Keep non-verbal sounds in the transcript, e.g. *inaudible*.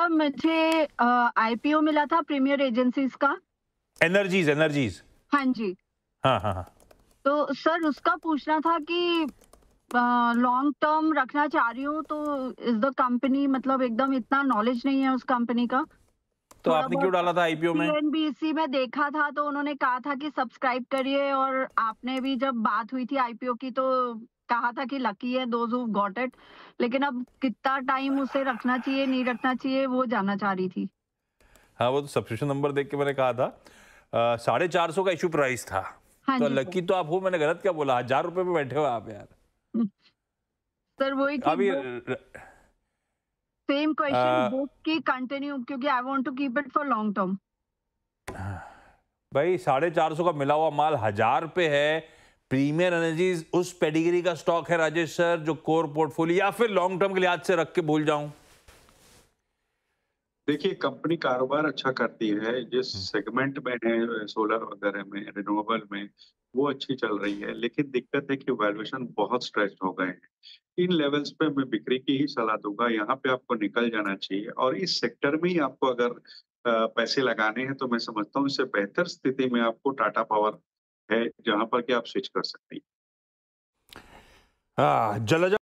था मुझे आईपीओ मिला था प्रीमियर एजेंसीज का एनर्जीज एनर्जीज हाँ जी हाँ हाँ हाँ तो सर उसका पूछना था कि लॉन्ग टर्म रखना चाह रही हूँ तो इज द कंपनी मतलब एकदम इतना नॉलेज नहीं है उस कंपनी का तो आपने क्यों डाला था आईपीओ में एनबीसी में देखा था तो उन्होंने कहा था कि सब्सक्राइब करिए और आपने भी जब बात हुई थी आईपीओ की तो कहा था कि लकी है दोज गॉट इट लेकिन अब कितना टाइम उसे रखना चाहिए नहीं रखना चाहिए वो जानना चाह रही थी हाँ वो तो सब्सक्रिप्शन नंबर देख के मैंने कहा था साढ़े चार सौ का इशू प्राइस था हाँ तो लकी तो आप हो मैंने गलत क्या बोला हजार रुपए में बैठे हो आप यार *laughs* सर वही अभी सेम क्वेश्चन बुक की कंटिन्यू क्योंकि I want to keep it for long term भाई साढ़े चार सौ का मिला हुआ माल हजार पे है प्रीमियर एनर्जीज उस पेडिग्री का स्टॉक है राजेश सर जो कोर पोर्टफोलियो या फिर लॉन्ग टर्म के लिहाज से रख के भूल जाऊं देखिए कंपनी कारोबार अच्छा करती है जिस सेगमेंट में है सोलर वगैरह में रिनोवेबल में वो अच्छी चल रही है लेकिन दिक्कत है कि वैल्यूएशन बहुत स्ट्रेच हो गए हैं इन लेवल्स पे मैं बिक्री की ही सलाह दूंगा यहाँ पे आपको निकल जाना चाहिए और इस सेक्टर में ही आपको अगर पैसे लगाने हैं तो मैं समझता हूँ इससे बेहतर स्थिति में आपको टाटा पावर है जहां पर कि आप स्विच कर सकते हैं हाँ, जलजा